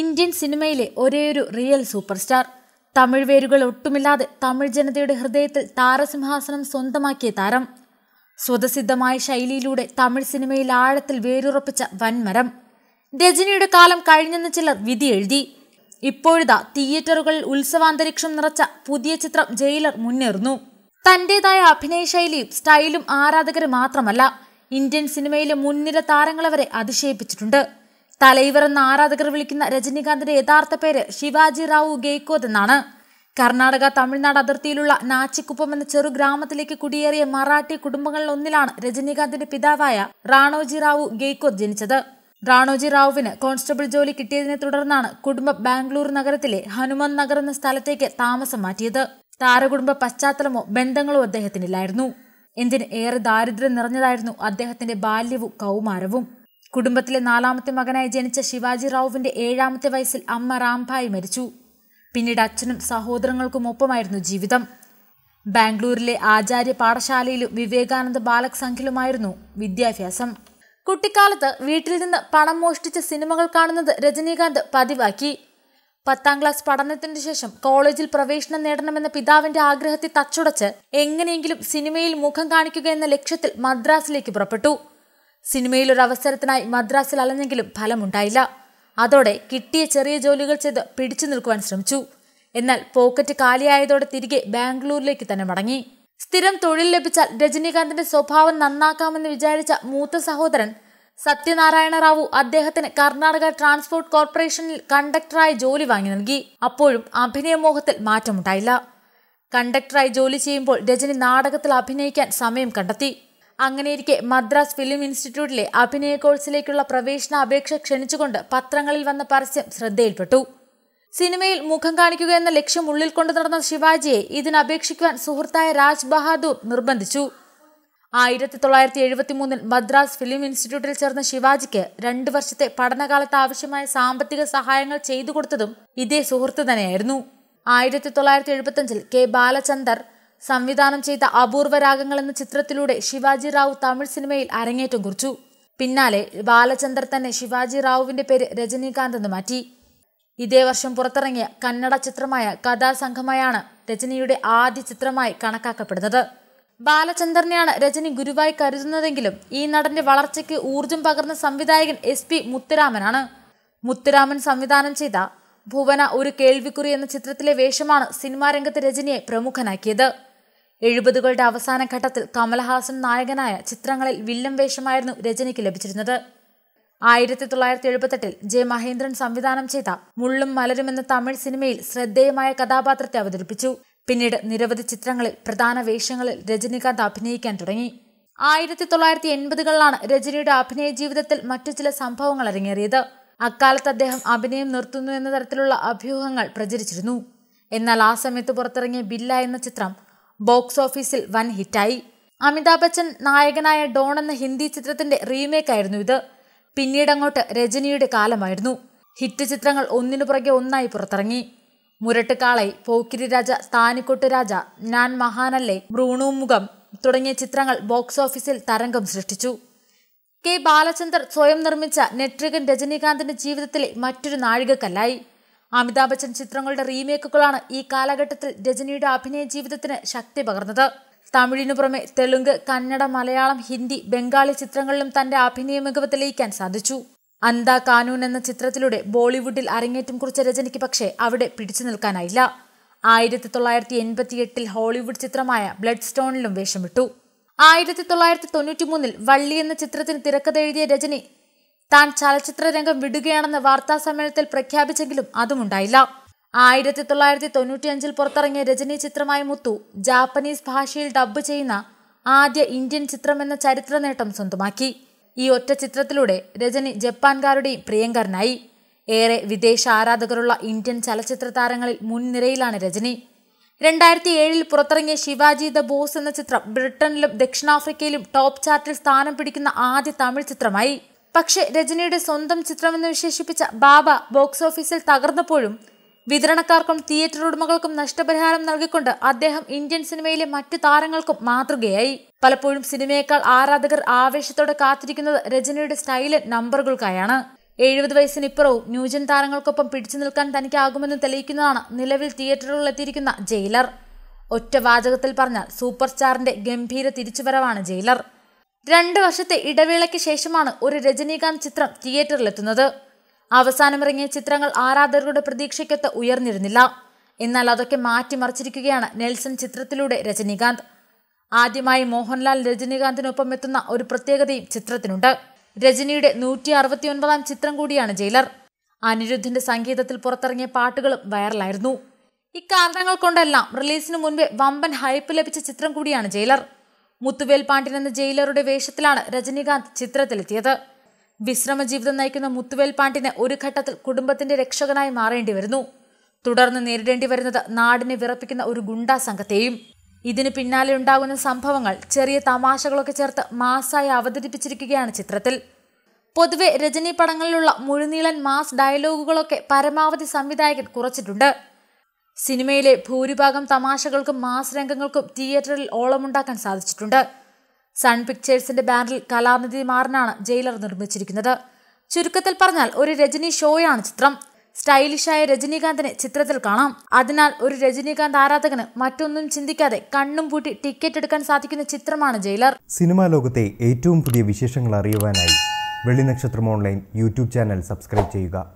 Indian സിനിമയിലെ ഒരേയൊരു real super star Tamil വേരുകൾ ഒട്ടുമില്ലാതെ തമിഴ് ജനതയുടെ ഹൃദയത്തിൽ താരസിംഹാസനം സ്വന്തമാക്കിയ താരം സ്വതസിദ്ധമായ ശൈലിയിലൂടെ തമിഴ് സിനിമയിൽ ആഴത്തിൽ വേരുറപ്പിച്ച വൻമരം രജനിയുടെ കാലം കഴിഞ്ഞെന്ന് ചിലർ വിധി എഴുതി ഇപ്പോഴിതാ തിയേറ്ററുകളിൽ ഉത്സവാന്തരീക്ഷം നിറച്ച പുതിയ ചിത്രം ജയിലർ മുന്നേറുന്നു തന്റേതായ അഭിനയ ശൈലിയും സ്റ്റൈലും ആരാധകർ മാത്രമല്ല ഇന്ത്യൻ സിനിമയിലെ മുൻനിര താരങ്ങളെ വരെ അതിശയിപ്പിച്ചിട്ടുണ്ട് തലൈവർ എന്ന ആരാധകർ വിളിക്കുന്ന രജനീകാന്തിന്റെ യഥാർത്ഥ പേര് ശിവാജി റാവു ഗെയ്ക്കോത് എന്നാണ് കർണാടക തമിഴ്നാട് അതിർത്തിയിലുള്ള നാച്ചിക്കുപ്പം എന്ന ചെറു ഗ്രാമത്തിലേക്ക് കുടിയേറിയ മറാഠി കുടുംബങ്ങളിൽ രജനീകാന്തിന്റെ പിതാവായ റാണോജി റാവു ഗെയ്ക്കോത് ജനിച്ചത് റാണോജി റാവുവിന് കോൺസ്റ്റബിൾ ജോലി കിട്ടിയതിനെ തുടർന്നാണ് കുടുംബം ബാംഗ്ലൂർ നഗരത്തിലെ ഹനുമാൻ നഗർ എന്ന സ്ഥലത്തേക്ക് താമസം മാറ്റിയത് താരകുടുംബ പശ്ചാത്തലമോ ബന്ധങ്ങളോ അദ്ദേഹത്തിനില്ലായിരുന്നു എന്തിന് ഏറെ ദാരിദ്ര്യം നിറഞ്ഞതായിരുന്നു അദ്ദേഹത്തിന്റെ ബാല്യവും കൗമാരവും കുടുംബത്തിലെ നാലാമത്തെ മകനായി ജനിച്ച ശിവാജി റാവുവിന്റെ ഏഴാമത്തെ വയസ്സിൽ അമ്മ റാംഭായി മരിച്ചു പിന്നീട് അച്ഛനും സഹോദരങ്ങൾക്കും ഒപ്പമായിരുന്നു ജീവിതം ബാംഗ്ലൂരിലെ ആചാര്യ പാഠശാലയിലും വിവേകാനന്ദ ബാലക് സംഘിലുമായിരുന്നു വിദ്യാഭ്യാസം കുട്ടിക്കാലത്ത് വീട്ടിൽ നിന്ന് പണം മോഷ്ടിച്ച സിനിമകൾ കാണുന്നത് രജനീകാന്ത് പതിവാക്കി പത്താം ക്ലാസ് പഠനത്തിന് ശേഷം കോളേജിൽ പ്രവേശനം നേടണമെന്ന പിതാവിന്റെ ആഗ്രഹത്തെ തച്ചുടച്ച് എങ്ങനെയെങ്കിലും സിനിമയിൽ മുഖം കാണിക്കുക എന്ന ലക്ഷ്യത്തിൽ മദ്രാസിലേക്ക് പുറപ്പെട്ടു സിനിമയിൽ ഒരു അവസരത്തിനായി മദ്രാസിൽ അലഞ്ഞെങ്കിലും ഫലമുണ്ടായില്ല അതോടെ കിട്ടിയ ചെറിയ ജോലികൾ ചെയ്ത് പിടിച്ചു നിൽക്കുവാൻ ശ്രമിച്ചു എന്നാൽ പോക്കറ്റ് കാലിയായതോടെ തിരികെ ബാംഗ്ലൂരിലേക്ക് തന്നെ മടങ്ങി സ്ഥിരം തൊഴിൽ ലഭിച്ചാൽ രജനീകാന്തിന്റെ സ്വഭാവം നന്നാക്കാമെന്ന് വിചാരിച്ച മൂത്ത സഹോദരൻ സത്യനാരായണ റാവു അദ്ദേഹത്തിന് കർണാടക ട്രാൻസ്പോർട്ട് കോർപ്പറേഷനിൽ കണ്ടക്ടറായി ജോലി വാങ്ങി നൽകി അപ്പോഴും അഭിനയമോഹത്തിൽ മാറ്റമുണ്ടായില്ല കണ്ടക്ടറായി ജോലി ചെയ്യുമ്പോൾ രജനി നാടകത്തിൽ അഭിനയിക്കാൻ സമയം കണ്ടെത്തി അങ്ങനെയിരിക്കെ മദ്രാസ് ഫിലിം ഇൻസ്റ്റിറ്റ്യൂട്ടിലെ അഭിനയ കോഴ്സിലേക്കുള്ള പ്രവേശന അപേക്ഷ ക്ഷണിച്ചുകൊണ്ട് പത്രങ്ങളിൽ വന്ന പരസ്യം ശ്രദ്ധയിൽപ്പെട്ടു സിനിമയിൽ മുഖം കാണിക്കുക എന്ന ലക്ഷ്യം ഉള്ളിൽ കൊണ്ടു നടന്ന ശിവാജിയെ ഇതിനപേക്ഷിക്കുവാൻ സുഹൃത്തായ രാജ് ബഹാദൂർ നിർബന്ധിച്ചു ആയിരത്തി തൊള്ളായിരത്തി എഴുപത്തി മൂന്നിൽ മദ്രാസ് ഫിലിം ഇൻസ്റ്റിറ്റ്യൂട്ടിൽ ചേർന്ന ശിവാജിക്ക് രണ്ട് വർഷത്തെ പഠനകാലത്ത് ആവശ്യമായ സാമ്പത്തിക സഹായങ്ങൾ ചെയ്തു കൊടുത്തതും ഇതേ സുഹൃത്ത് തന്നെയായിരുന്നു ആയിരത്തി തൊള്ളായിരത്തി എഴുപത്തഞ്ചിൽ കെ ബാലചന്ദർ സംവിധാനം ചെയ്ത അപൂർവ രാഗങ്ങൾ എന്ന ചിത്രത്തിലൂടെ ശിവാജി റാവു തമിഴ് സിനിമയിൽ അരങ്ങേറ്റം കുറിച്ചു പിന്നാലെ ബാലചന്ദ്രൻ തന്നെ ശിവാജി റാവുവിന്റെ പേര് രജനീകാന്ത് എന്ന് മാറ്റി ഇതേ വർഷം പുറത്തിറങ്ങിയ കന്നഡ ചിത്രമായ കഥാസംഘമായാണ് രജനിയുടെ ആദ്യ ചിത്രമായി കണക്കാക്കപ്പെടുന്നത് ബാലചന്ദ്രനെയാണ് രജനി ഗുരുവായി കരുതുന്നതെങ്കിലും ഈ നടന്റെ വളർച്ചയ്ക്ക് ഊർജം പകർന്ന സംവിധായകൻ എസ് പി മുത്തുരാമനാണ് മുത്തുരാമൻ സംവിധാനം ചെയ്ത ഭുവന ഒരു കേൾവിക്കുറി എന്ന ചിത്രത്തിലെ വേഷമാണ് സിനിമാരംഗത്ത് രജനിയെ പ്രമുഖനാക്കിയത് എഴുപതുകളുടെ അവസാന ഘട്ടത്തിൽ കമലഹാസൻ നായകനായ ചിത്രങ്ങളിൽ വില്ലൻ വേഷമായിരുന്നു രജനിക്ക് ലഭിച്ചിരുന്നത് ആയിരത്തി തൊള്ളായിരത്തി എഴുപത്തെട്ടിൽ ജെ മഹേന്ദ്രൻ സംവിധാനം ചെയ്ത മുള്ളും മലരും എന്ന തമിഴ് സിനിമയിൽ ശ്രദ്ധേയമായ കഥാപാത്രത്തെ അവതരിപ്പിച്ചു പിന്നീട് നിരവധി ചിത്രങ്ങളിൽ പ്രധാന വേഷങ്ങളിൽ രജനികാന്ത് അഭിനയിക്കാൻ തുടങ്ങി ആയിരത്തി തൊള്ളായിരത്തി എൺപതുകളിലാണ് രജനിയുടെ അഭിനയ ജീവിതത്തിൽ മറ്റു ചില സംഭവങ്ങൾ അരങ്ങേറിയത് അക്കാലത്ത് അദ്ദേഹം അഭിനയം നിർത്തുന്നു എന്ന തരത്തിലുള്ള അഭ്യൂഹങ്ങൾ പ്രചരിച്ചിരുന്നു എന്നാൽ ആ സമയത്ത് പുറത്തിറങ്ങിയ ബില്ല എന്ന ചിത്രം ബോക്സ് ഓഫീസിൽ വൻ ഹിറ്റായി അമിതാഭ് ബച്ചൻ നായകനായ ഡോൺ എന്ന ഹിന്ദി ചിത്രത്തിന്റെ റീമേക്ക് ആയിരുന്നു ഇത് പിന്നീട് അങ്ങോട്ട് രജനിയുടെ കാലമായിരുന്നു ഹിറ്റ് ചിത്രങ്ങൾ ഒന്നിനു പുറകെ ഒന്നായി പുറത്തിറങ്ങി മുരട്ടുകാളൈ പോക്കിരി രാജ സ്ഥാനിക്കൊട്ട് രാജ ഞാൻ മഹാനല്ലേ ഭ്രൂണുമുഖം തുടങ്ങിയ ചിത്രങ്ങൾ ബോക്സ് ഓഫീസിൽ തരംഗം സൃഷ്ടിച്ചു കെ ബാലചന്ദർ സ്വയം നിർമ്മിച്ച നെട്രികൻ രജനീകാന്തിന്റെ ജീവിതത്തിലെ മറ്റൊരു നാഴികക്കല്ലായി അമിതാഭ് ബച്ചൻ ചിത്രങ്ങളുടെ റീമേക്കുകളാണ് ഈ കാലഘട്ടത്തിൽ രജനിയുടെ അഭിനയ ജീവിതത്തിന് ശക്തി പകർന്നത് തമിഴിനു പുറമെ തെലുങ്ക് കന്നഡ മലയാളം ഹിന്ദി ബംഗാളി ചിത്രങ്ങളിലും തന്റെ അഭിനയ മികവ് തെളിയിക്കാൻ സാധിച്ചു അന്താ കാനൂൻ എന്ന ചിത്രത്തിലൂടെ ബോളിവുഡിൽ അരങ്ങേറ്റം കുറിച്ച രജനിക്ക് പക്ഷേ അവിടെ പിടിച്ചു നിൽക്കാനായില്ല ആയിരത്തി തൊള്ളായിരത്തി എൺപത്തി എട്ടിൽ ഹോളിവുഡ് ചിത്രമായ ബ്ലഡ് സ്റ്റോണിലും വേഷമിട്ടു ആയിരത്തി തൊള്ളായിരത്തി തൊണ്ണൂറ്റി മൂന്നിൽ വള്ളി എന്ന ചിത്രത്തിന് തിരക്കഥ എഴുതിയ രജനി താൻ ചലച്ചിത്ര രംഗം വിടുകയാണെന്ന് വാർത്താ സമ്മേളനത്തിൽ പ്രഖ്യാപിച്ചെങ്കിലും അതുമുണ്ടായില്ല ആയിരത്തി തൊള്ളായിരത്തി തൊണ്ണൂറ്റിയഞ്ചിൽ പുറത്തിറങ്ങിയ രജനി ചിത്രമായ മുത്തു ജാപ്പനീസ് ഭാഷയിൽ ഡബ്ബ് ചെയ്യുന്ന ആദ്യ ഇന്ത്യൻ ചിത്രമെന്ന ചരിത്ര നേട്ടം സ്വന്തമാക്കി ഈ ഒറ്റ ചിത്രത്തിലൂടെ രജനി ജപ്പാൻകാരുടെയും പ്രിയങ്കരനായി ഏറെ വിദേശ ആരാധകരുള്ള ഇന്ത്യൻ ചലച്ചിത്ര താരങ്ങളിൽ മുൻനിരയിലാണ് രജനി രണ്ടായിരത്തി ഏഴിൽ പുറത്തിറങ്ങിയ ശിവാജി ദ ബോസ് എന്ന ചിത്രം ബ്രിട്ടനിലും ദക്ഷിണാഫ്രിക്കയിലും ടോപ്പ് ചാർട്ടിൽ സ്ഥാനം പിടിക്കുന്ന ആദ്യ തമിഴ് ചിത്രമായി പക്ഷേ രജനിയുടെ സ്വന്തം ചിത്രമെന്ന് വിശേഷിപ്പിച്ച ബാബ ബോക്സ് ഓഫീസിൽ തകർന്നപ്പോഴും വിതരണക്കാർക്കും തിയേറ്റർ ഉടമകൾക്കും നഷ്ടപരിഹാരം നൽകിക്കൊണ്ട് അദ്ദേഹം ഇന്ത്യൻ സിനിമയിലെ മറ്റു താരങ്ങൾക്കും മാതൃകയായി പലപ്പോഴും സിനിമയേക്കാൾ ആരാധകർ ആവേശത്തോടെ കാത്തിരിക്കുന്നത് രജനിയുടെ സ്റ്റൈലിൽ നമ്പറുകൾക്കായാണ് എഴുപത് വയസ്സിനിപ്പുറവും ന്യൂജൻ താരങ്ങൾക്കൊപ്പം പിടിച്ചു നിൽക്കാൻ തനിക്കാകുമെന്ന് തെളിയിക്കുന്നതാണ് നിലവിൽ എത്തിയിരിക്കുന്ന ജയിലർ ഒറ്റ വാചകത്തിൽ പറഞ്ഞാൽ സൂപ്പർ സ്റ്റാറിന്റെ ഗംഭീര തിരിച്ചുവരവാണ് ജയിലർ രണ്ട് വർഷത്തെ ഇടവേളയ്ക്ക് ശേഷമാണ് ഒരു രജനീകാന്ത് ചിത്രം തിയേറ്ററിലെത്തുന്നത് അവസാനമിറങ്ങിയ ചിത്രങ്ങൾ ആരാധകരുടെ പ്രതീക്ഷയ്ക്കൊത്ത് ഉയർന്നിരുന്നില്ല എന്നാൽ അതൊക്കെ മാറ്റിമറിച്ചിരിക്കുകയാണ് നെൽസൺ ചിത്രത്തിലൂടെ രജനീകാന്ത് ആദ്യമായി മോഹൻലാൽ രജനീകാന്തിനൊപ്പം എത്തുന്ന ഒരു പ്രത്യേകതയും ചിത്രത്തിനുണ്ട് രജനിയുടെ നൂറ്റി അറുപത്തിയൊൻപതാം ചിത്രം കൂടിയാണ് ജയിലർ അനിരുദ്ധിന്റെ സംഗീതത്തിൽ പുറത്തിറങ്ങിയ പാട്ടുകളും വൈറലായിരുന്നു ഇക്കാരണങ്ങൾ കൊണ്ടെല്ലാം റിലീസിന് മുൻപേ വമ്പൻ ഹൈപ്പ് ലഭിച്ച ചിത്രം കൂടിയാണ് ജയിലർ മുത്തുവേൽ പാണ്ഡ്യൻ എന്ന ജയിലറുടെ വേഷത്തിലാണ് രജനീകാന്ത് ചിത്രത്തിലെത്തിയത് വിശ്രമ ജീവിതം നയിക്കുന്ന മുത്തുവേൽ പാണ്ഡ്യന് ഒരു ഘട്ടത്തിൽ കുടുംബത്തിന്റെ രക്ഷകനായി മാറേണ്ടി വരുന്നു തുടർന്ന് നേരിടേണ്ടി വരുന്നത് നാടിനെ വിറപ്പിക്കുന്ന ഒരു ഗുണ്ടാ സംഘത്തെയും ഇതിന് പിന്നാലെ ഉണ്ടാകുന്ന സംഭവങ്ങൾ ചെറിയ തമാശകളൊക്കെ ചേർത്ത് മാസായി അവതരിപ്പിച്ചിരിക്കുകയാണ് ചിത്രത്തിൽ പൊതുവെ രജനി പടങ്ങളിലുള്ള മുഴുനീളൻ മാസ് ഡയലോഗുകളൊക്കെ പരമാവധി സംവിധായകൻ കുറച്ചിട്ടുണ്ട് സിനിമയിലെ ഭൂരിഭാഗം തമാശകൾക്കും മാസ് രംഗങ്ങൾക്കും തിയേറ്ററിൽ ഓളമുണ്ടാക്കാൻ സാധിച്ചിട്ടുണ്ട് സൺ പിക്ചേഴ്സിന്റെ ബാനറിൽ കലാനിധി മാറിനാണ് ജയിലർ നിർമ്മിച്ചിരിക്കുന്നത് ചുരുക്കത്തിൽ പറഞ്ഞാൽ ഒരു രജനി ഷോയാണ് ചിത്രം സ്റ്റൈലിഷായ രജനീകാന്തിനെ ചിത്രത്തിൽ കാണാം അതിനാൽ ഒരു രജനീകാന്ത് ആരാധകന് മറ്റൊന്നും ചിന്തിക്കാതെ കണ്ണും പൂട്ടി ടിക്കറ്റ് എടുക്കാൻ സാധിക്കുന്ന ചിത്രമാണ് ജയിലർ സിനിമാ ലോകത്തെ ഏറ്റവും പുതിയ വിശേഷങ്ങൾ അറിയുവാനായി വെള്ളി നക്ഷത്രം ഓൺലൈൻ യൂട്യൂബ് ചാനൽ സബ്സ്ക്രൈബ് ചെയ്യുക